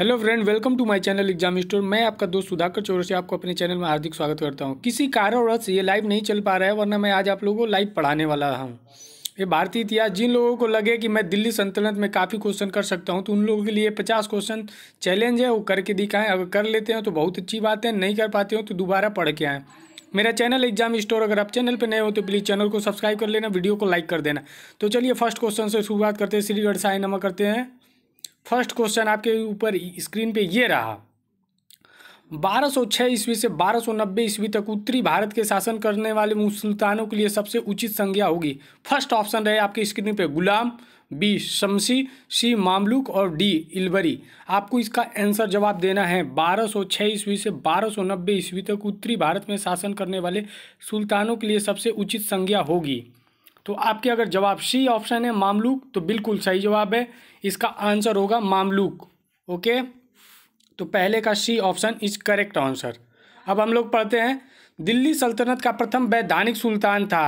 hello friend welcome to my channel exam store मैं आपका दोस्त सुधाकर से आपको अपने चैनल में हार्दिक स्वागत करता हूं किसी कारणवश ये लाइव नहीं चल पा रहा है वरना मैं आज आप लोगों को लाइव पढ़ाने वाला हूं ये भारतीय इतिहास जिन लोगों को लगे कि मैं दिल्ली संतुलन में काफ़ी क्वेश्चन कर सकता हूँ तो उन लोगों के लिए पचास क्वेश्चन चैलेंज है वो करके दिखाएँ अगर कर लेते हैं तो बहुत अच्छी बात है नहीं कर पाते हो तो दोबारा पढ़ के आएँ मेरा चैनल एग्जाम स्टोर अगर आप चैनल पर नए हो तो प्लीज़ चैनल को सब्सक्राइब कर लेना वीडियो को लाइक कर देना तो चलिए फर्स्ट क्वेश्चन से शुरुआत करते हैं श्रीगढ़ साई नमक करते हैं फर्स्ट क्वेश्चन आपके ऊपर स्क्रीन पे ये रहा 1206 ईस्वी से 1290 ईस्वी तक उत्तरी भारत के शासन करने वाले मुसुल्तानों के लिए सबसे उचित संज्ञा होगी फर्स्ट ऑप्शन रहे आपके स्क्रीन पे गुलाम बी शमसी सी मामलुक और डी इलबरी आपको इसका आंसर जवाब देना है 1206 ईस्वी से 1290 ईस्वी तक उत्तरी भारत में शासन करने वाले सुल्तानों के लिए सबसे उचित संज्ञा होगी तो आपके अगर जवाब सी ऑप्शन है मामलूक तो बिल्कुल सही जवाब है इसका आंसर होगा मामलूक ओके तो पहले का C option is correct answer अब हम लोग पढ़ते हैं दिल्ली सल्तनत का प्रथम वैधानिक सुल्तान था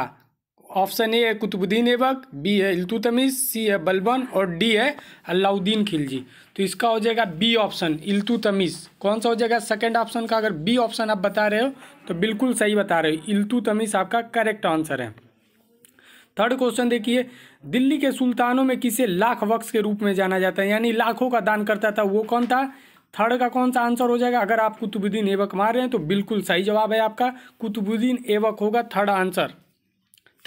ऑप्शन ए है कुतुबुद्दीन ऐबक बी है इल्तुतमिश सी है बलबन और डी है अलाउद्दीन खिलजी तो इसका हो जाएगा बी ऑप्शन इल्तुतमिश कौन सा हो जाएगा सेकंड ऑप्शन का अगर बी ऑप्शन आप बता रहे हो तो बिल्कुल सही बता रहे हो इल्तुतमिश आपका करेक्ट आंसर है थर्ड क्वेश्चन देखिए दिल्ली के सुल्तानों में किसे लाख वक्स के रूप में जाना जाता है यानी लाखों का दान करता था वो कौन था थर्ड का कौन सा आंसर हो जाएगा अगर आप कुतुबुद्दीन एवक मार रहे हैं तो बिल्कुल सही जवाब है आपका कुतुबुद्दीन एवक होगा थर्ड आंसर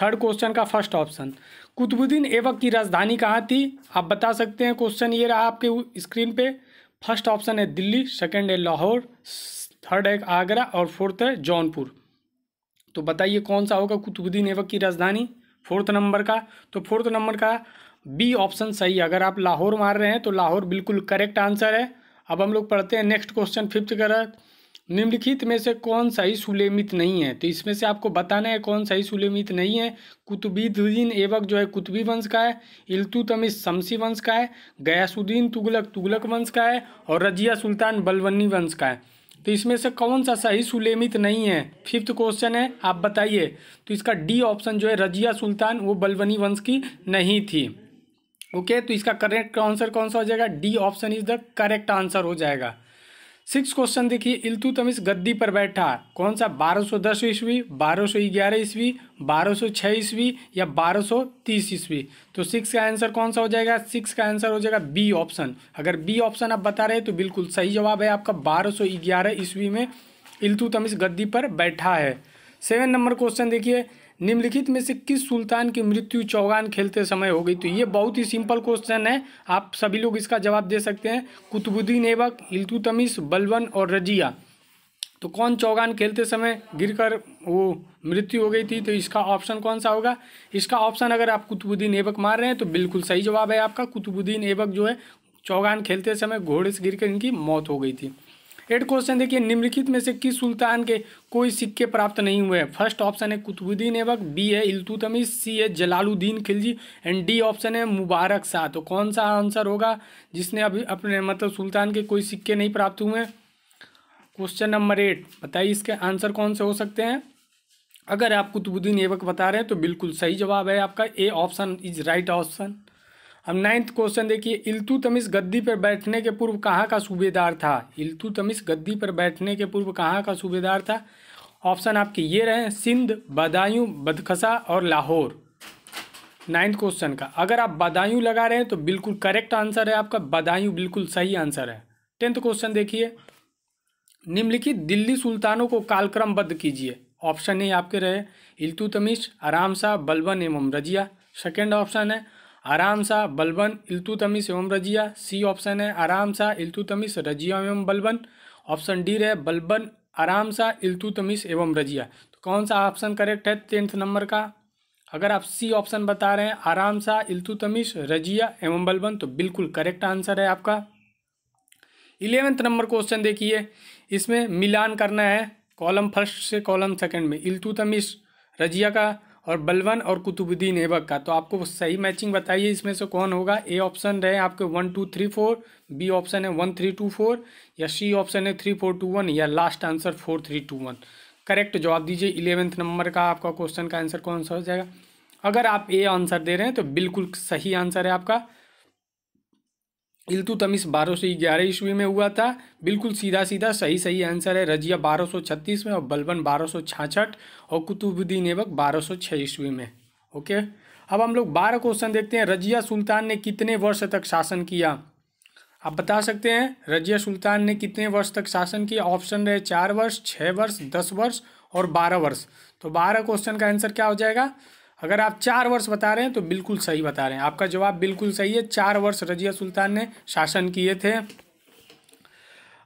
थर्ड क्वेश्चन का फर्स्ट ऑप्शन कुतुबुद्दीन एवक की राजधानी कहाँ थी आप बता सकते हैं क्वेश्चन ये रहा आपके स्क्रीन पे फर्स्ट ऑप्शन है दिल्ली सेकंड है लाहौर थर्ड है आगरा और फोर्थ है जौनपुर तो बताइए कौन सा होगा कुतुबुद्दीन एवक की राजधानी फोर्थ नंबर का तो फोर्थ नंबर का बी ऑप्शन सही अगर आप लाहौर मार रहे हैं तो लाहौर बिल्कुल करेक्ट आंसर है अब हम लोग पढ़ते हैं नेक्स्ट क्वेश्चन फिफ्थ कर निम्नलिखित में से कौन सही सुलेमित नहीं है तो इसमें से आपको बताना है कौन सही सुलेमित नहीं है कुतुबीदीन एवक जो है कुतुबी वंश का है इल्तुतमिश शमसी वंश का है गयासुद्दीन तुगलक तुगलक वंश का है और रजिया सुल्तान बलवन्नी वंश का है तो इसमें से कौन सा सही सुलेमित नहीं है फिफ्थ क्वेश्चन है आप बताइए तो इसका डी ऑप्शन जो है रजिया सुल्तान वो बलवनी वंश की नहीं थी ओके तो इसका करेक्ट आंसर कौन सा हो जाएगा D option is the correct answer हो जाएगा सिक्स क्वेश्चन देखिए तमिश गद्दी पर बैठा कौन सा 1210 ईस्वी ग्यारह ईस्वी बारह छः ईस्वी या 1230 ईस्वी तो सिक्स का आंसर कौन सा हो जाएगा सिक्स का आंसर हो जाएगा बी ऑप्शन अगर बी ऑप्शन आप बता रहे हैं तो बिल्कुल सही जवाब है आपका 1211 ईस्वी में तमिश गद्दी पर बैठा है सेवन नंबर क्वेश्चन देखिए निम्नलिखित में से किस सुल्तान की मृत्यु चौगान खेलते समय हो गई तो ये बहुत ही सिंपल क्वेश्चन है आप सभी लोग इसका जवाब दे सकते हैं कुतुबुद्दीन ऐबक इल्तुतमिश बलवन और रजिया तो कौन चौगान खेलते समय गिरकर वो मृत्यु हो गई थी तो इसका ऑप्शन कौन सा होगा इसका ऑप्शन अगर आप कुतुबुद्दीन ऐबक मार रहे हैं तो बिल्कुल सही जवाब है आपका कुतुबुद्दीन ऐबक जो है चौगान खेलते समय घोड़े से गिर इनकी मौत हो गई थी एट क्वेश्चन देखिए निम्नलिखित में से किस सुल्तान के कोई सिक्के प्राप्त नहीं हुए हैं फर्स्ट ऑप्शन है कुतुबुद्दीन ऐबक बी है इल्तुतमिश सी है Jalaluddin Khilji and D option है मुबारक शाह तो कौन सा आंसर होगा जिसने अभी अपने मतलब सुल्तान के कोई सिक्के नहीं प्राप्त हुए हैं क्वेश्चन नंबर एट बताइए इसके आंसर कौन से हो सकते हैं अगर आप कुतुबुद्दीन ऐबक बता रहे हैं तो बिल्कुल सही जवाब है आपका A option is right option अब नाइन्थ क्वेश्चन देखिए इल्तु तमिस गद्दी पर बैठने के पूर्व कहाँ का सूबेदार था इल्तु तमिस गद्दी पर बैठने के पूर्व कहाँ का सूबेदार था ऑप्शन आपके ये रहे सिंध बदायूं बदखसा और लाहौर नाइन्थ क्वेश्चन का अगर आप बदायूं लगा रहे हैं तो बिल्कुल करेक्ट आंसर है आपका बदायूं बिल्कुल सही आंसर है टेंथ क्वेश्चन देखिए निम्नलिखित दिल्ली सुल्तानों को कालक्रमबद्ध कीजिए ऑप्शन ए आपके रहे इल्तुतमिश आराम शाह बलबन एवं रजिया सेकेंड ऑप्शन है आराम सा बलबन इल्तुतमिस एवं रजिया सी ऑप्शन है आराम सा इल्तुतमिस रजिया एवं बलबन ऑप्शन डी रहे बलबन आराम सा इल्तुतमिस एवं रजिया तो कौन सा ऑप्शन करेक्ट है टेंथ नंबर का अगर आप सी ऑप्शन बता रहे हैं आराम सा इल्तुतमिस रजिया एवं बलबन तो बिल्कुल करेक्ट आंसर है आपका इलेवेंथ नंबर क्वेश्चन देखिए इसमें मिलान करना है कॉलम फर्स्ट से कॉलम सेकेंड में इल्तुतमिस रजिया का और बलवन और कुतुबुद्दीन ऐबक का तो आपको सही मैचिंग बताइए इसमें से कौन होगा ए ऑप्शन रहे आपके one two three four B option है वन थ्री टू फोर या सी ऑप्शन है थ्री फोर टू वन या last answer four three two one correct जवाब दीजिए इलेवेंथ नंबर का आपका क्वेश्चन का आंसर कौन सा हो जाएगा अगर आप ए आंसर दे रहे हैं तो बिल्कुल सही आंसर है आपका इल्तुतमिश बारह सौ ग्यारह ईस्वी में हुआ था बिल्कुल सीधा सीधा सही सही आंसर है रजिया बारह सौ छत्तीस में और बलबन बारह सौ छाछठ और कुतुबुद्दीन एवक बारह सौ छः ईस्वी में ओके अब हम लोग बारह क्वेश्चन देखते हैं रजिया सुल्तान ने कितने वर्ष तक शासन किया आप बता सकते हैं रजिया सुल्तान ने कितने वर्ष तक शासन किया ऑप्शन रहे चार वर्ष छः वर्ष दस वर्ष और बारह वर्ष तो बारह क्वेश्चन का आंसर क्या हो जाएगा अगर आप चार वर्ष बता रहे हैं तो बिल्कुल सही बता रहे हैं आपका जवाब बिल्कुल सही है चार वर्ष रजिया सुल्तान ने शासन किए थे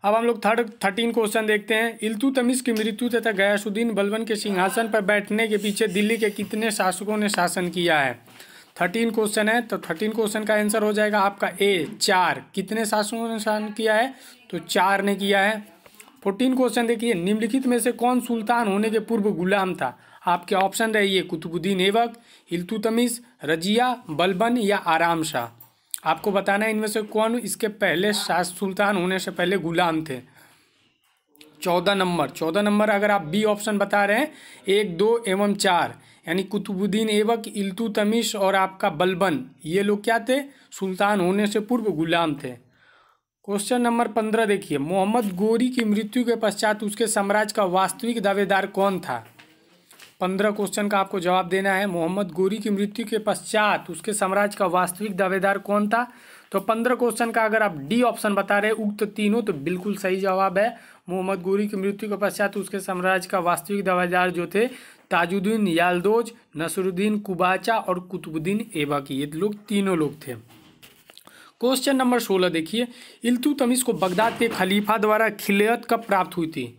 अब हम लोग थर्ड थर्टीन क्वेश्चन देखते हैं इल्तु तमिश की मृत्यु तथा गयासुद्दीन बलवन के सिंहासन पर बैठने के पीछे दिल्ली के कितने शासकों ने शासन किया है थर्टीन क्वेश्चन है तो थर्टीन क्वेश्चन का आंसर हो जाएगा आपका ए चार कितने शासकों ने शासन किया है तो चार ने किया है फोर्टीन क्वेश्चन देखिए निम्नलिखित में से कौन सुल्तान होने के पूर्व गुलाम था आपके ऑप्शन रहिए कुतुबुद्दीन ऐबक इल्तुतमिश रजिया बलबन या आराम शाह आपको बताना है इनमें से कौन इसके पहले शाह सुल्तान होने से पहले गुलाम थे चौदह नंबर चौदह नंबर अगर आप बी ऑप्शन बता रहे हैं एक दो एवं चार यानी कुतुबुद्दीन ऐबक इल्तु और आपका बलबन ये लोग क्या थे सुल्तान होने से पूर्व गुलाम थे क्वेश्चन नंबर पंद्रह देखिए मोहम्मद गोरी की मृत्यु के पश्चात उसके साम्राज्य का वास्तविक दावेदार कौन था पंद्रह क्वेश्चन का आपको जवाब देना है मोहम्मद गोरी की मृत्यु के पश्चात उसके साम्राज्य का वास्तविक दावेदार कौन था तो पंद्रह क्वेश्चन का अगर आप डी ऑप्शन बता रहे उक्त तीनों तो बिल्कुल सही जवाब है मोहम्मद गोरी की मृत्यु के पश्चात उसके साम्राज्य का वास्तविक दावेदार जो थे ताजुद्दीन यालदोज नसरुद्दीन कुबाचा और कुतुबुद्दीन की ये लोग तीनों लोग थे क्वेश्चन नंबर सोलह देखिए इल्तुतमिश को बगदाद के खलीफा द्वारा खिलत कब प्राप्त हुई थी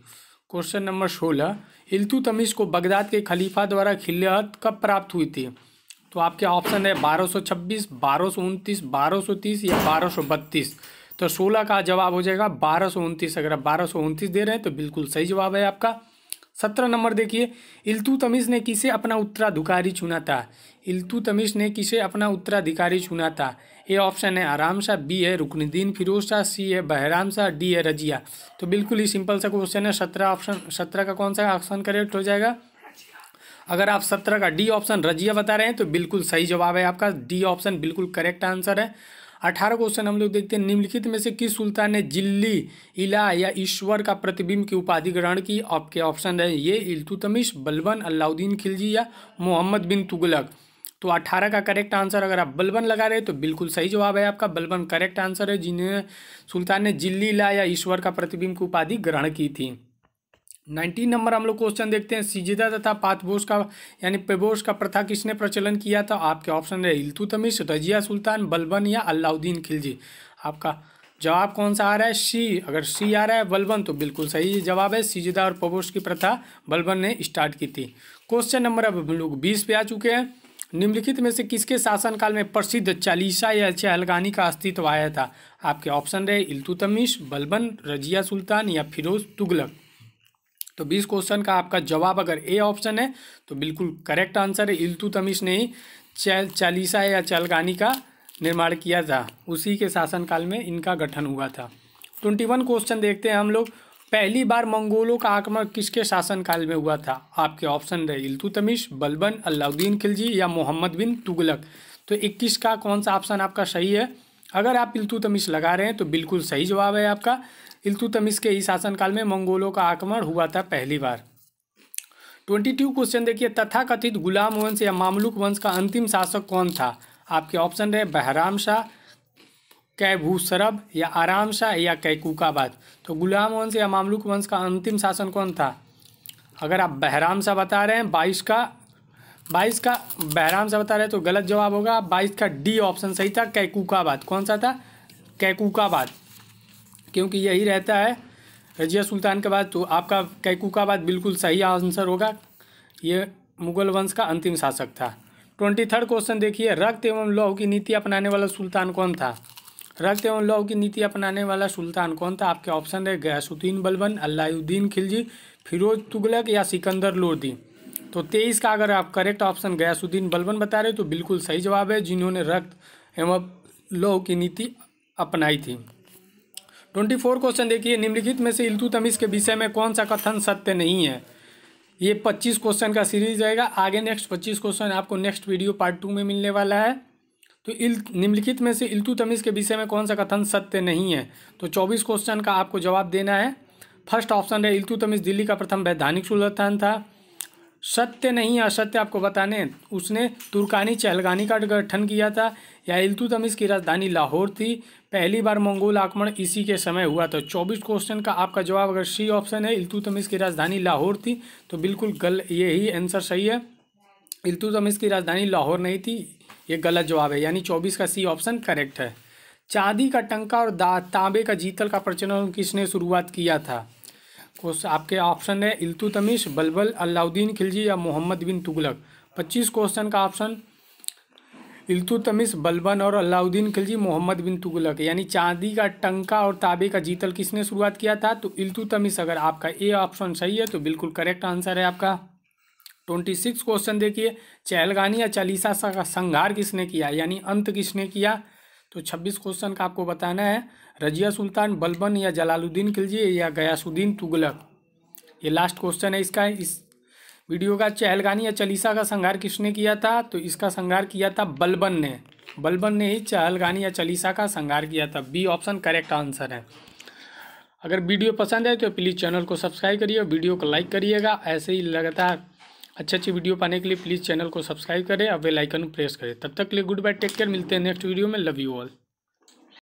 क्वेश्चन नंबर सोलह इल्तुतमिश को बगदाद के खलीफा द्वारा खिलत कब प्राप्त हुई थी तो आपके ऑप्शन है 1226, 1229, 1230 या 1232 तो सोलह का जवाब हो जाएगा बारह अगर आप बारह दे रहे हैं तो बिल्कुल सही जवाब है आपका सत्रह नंबर देखिए इल्तु तमिश ने किसे अपना उत्तराधिकारी चुना था इल्तु तमिश ने किसे अपना उत्तराधिकारी चुना था ए ऑप्शन है आराम शाह बी है रुकनुद्दीन फिरोज शाह सी है बहराम शाह डी है रजिया तो बिल्कुल ही सिंपल सा क्वेश्चन है सत्रह ऑप्शन सत्रह का कौन सा ऑप्शन करेक्ट हो जाएगा अगर आप सत्रह का डी ऑप्शन रजिया बता रहे हैं तो बिल्कुल सही जवाब है आपका डी ऑप्शन बिल्कुल करेक्ट आंसर है अठारह क्वेश्चन हम लोग देखते हैं निम्नलिखित में से किस सुल्तान ने जिल्ली इला या ईश्वर का प्रतिबिंब की उपाधि ग्रहण की आपके ऑप्शन है ये इल्तुतमिश बलबन अलाउद्दीन खिलजी या मोहम्मद बिन तुगलक तो अठारह का करेक्ट आंसर अगर आप बलबन लगा रहे तो बिल्कुल सही जवाब है आपका बलबन करेक्ट आंसर है जिन्हें सुल्तान ने जिल्ली ला या ईश्वर का प्रतिबिंब की उपाधि ग्रहण की थी नाइनटीन नंबर हम लोग क्वेश्चन देखते हैं सीजिदा तथा पाथबोस का यानी पेबोस का प्रथा किसने प्रचलन किया था आपके ऑप्शन रहे इल्तु तमिश रजिया सुल्तान बलबन या अलाउद्दीन खिलजी आपका जवाब कौन सा आ रहा है सी अगर सी आ रहा है बलबन तो बिल्कुल सही जवाब है सीजिदा और पबोस की प्रथा बलबन ने स्टार्ट की थी क्वेश्चन नंबर अब हम लोग बीस पे आ चुके हैं निम्नलिखित में से किसके शासनकाल में प्रसिद्ध चालीसा या चहलगानी का अस्तित्व आया था आपके ऑप्शन रहे इल्तुतमिश बलबन रजिया सुल्तान या फिरोज तुगलक तो 20 क्वेश्चन का आपका जवाब अगर ए ऑप्शन है तो बिल्कुल करेक्ट आंसर है इल्तु तमिश ने ही चैल चालीसा या चलगानी का निर्माण किया था उसी के शासनकाल में इनका गठन हुआ था ट्वेंटी वन क्वेश्चन देखते हैं हम लोग पहली बार मंगोलों का आक्रमण किसके शासनकाल में हुआ था आपके ऑप्शन रहे तमिश बलबन अलाउद्दीन खिलजी या मोहम्मद बिन तुगलक तो इक्कीस का कौन सा ऑप्शन आपका सही है अगर आप इल्तुतमिश लगा रहे हैं तो बिल्कुल सही जवाब है आपका इल्तुतमिश के ही शासनकाल में मंगोलों का आक्रमण हुआ था पहली बार ट्वेंटी टू क्वेश्चन देखिए तथाकथित गुलाम वंश या मामलुक वंश का अंतिम शासक कौन था आपके ऑप्शन रहे बहराम शाह कैभूसरब या आराम शाह या कैकूकाबाद तो गुलाम वंश या मामलुक वंश का अंतिम शासन कौन था अगर आप बहराम शाह बता रहे हैं बाईस का बाईस का बहराम से बता रहे तो गलत जवाब होगा बाईस का डी ऑप्शन सही था कैकूकाबाद कौन सा था कैकूकाबाद क्योंकि यही रहता है रजिया सुल्तान के बाद तो आपका कैकूकाबाद बिल्कुल सही आंसर होगा ये मुगल वंश का अंतिम शासक था ट्वेंटी थर्ड क्वेश्चन देखिए रक्त एवं लौह की नीति अपनाने वाला सुल्तान कौन था रक्त एवं लौह की नीति अपनाने वाला सुल्तान कौन था आपके ऑप्शन है गयासुद्दीन बलबन अलाउद्दीन खिलजी फिरोज तुगलक या सिकंदर लोदी तो तेईस का अगर आप करेक्ट ऑप्शन गयासुद्दीन बलबन बता रहे हो तो बिल्कुल सही जवाब है जिन्होंने रक्त एवं लोह की नीति अपनाई थी ट्वेंटी फोर क्वेश्चन देखिए निम्नलिखित में से इल्तु तमीज़ के विषय में कौन सा कथन सत्य नहीं है ये पच्चीस क्वेश्चन का सीरीज रहेगा आगे नेक्स्ट पच्चीस क्वेश्चन आपको नेक्स्ट वीडियो पार्ट टू में मिलने वाला है तो इल निम्नलिखित में से इल्तु तमीज़ के विषय में कौन सा कथन सत्य नहीं है तो चौबीस क्वेश्चन का आपको जवाब देना है फर्स्ट ऑप्शन है इल्तु तमीज़ दिल्ली का प्रथम वैधानिक सुल्तान था सत्य नहीं असत्य आपको बताने उसने तुर्कानी चहलगानी का गठन किया था या इल्तुतमिश की राजधानी लाहौर थी पहली बार मंगोल आक्रमण इसी के समय हुआ था चौबीस क्वेश्चन का आपका जवाब अगर सी ऑप्शन है इल्तुतमिश की राजधानी लाहौर थी तो बिल्कुल गल यही आंसर सही है इल्तुतमिश की राजधानी लाहौर नहीं थी ये गलत जवाब है यानी चौबीस का सी ऑप्शन करेक्ट है चांदी का टंका और तांबे का जीतल का प्रचलन किसने शुरुआत किया था उस आपके ऑप्शन है इल्तुतमिश बलबल अलाउद्दीन खिलजी या मोहम्मद बिन तुगलक पच्चीस क्वेश्चन का ऑप्शन इल्तुतमिश बलबन और अलाउद्दीन खिलजी मोहम्मद बिन तुगलक यानी चांदी का टंका और ताबे का जीतल किसने शुरुआत किया था तो इल्तुतमिश अगर आपका ए ऑप्शन सही है तो बिल्कुल करेक्ट आंसर है आपका ट्वेंटी सिक्स क्वेश्चन देखिए चहलगानी या चालीसा का संघार किसने किया यानी अंत किसने किया तो छब्बीस क्वेश्चन का आपको बताना है रजिया सुल्तान बलबन या जलालुद्दीन खिलजी या गयासुद्दीन तुगलक ये लास्ट क्वेश्चन है इसका इस वीडियो का चहलगानी या चलीसा का संहार किसने किया था तो इसका संहार किया था बलबन ने बलबन ने ही चहलगानी या चलीसा का संहार किया था बी ऑप्शन करेक्ट आंसर है अगर वीडियो पसंद है तो प्लीज़ चैनल को सब्सक्राइब करिए वीडियो को लाइक करिएगा ऐसे ही लगातार अच्छी अच्छी वीडियो पाने के लिए प्लीज़ चैनल को सब्सक्राइब करें और बेल आइकन प्रेस करें तब तक के लिए गुड बाय टेक केयर मिलते हैं नेक्स्ट वीडियो में लव यू ऑल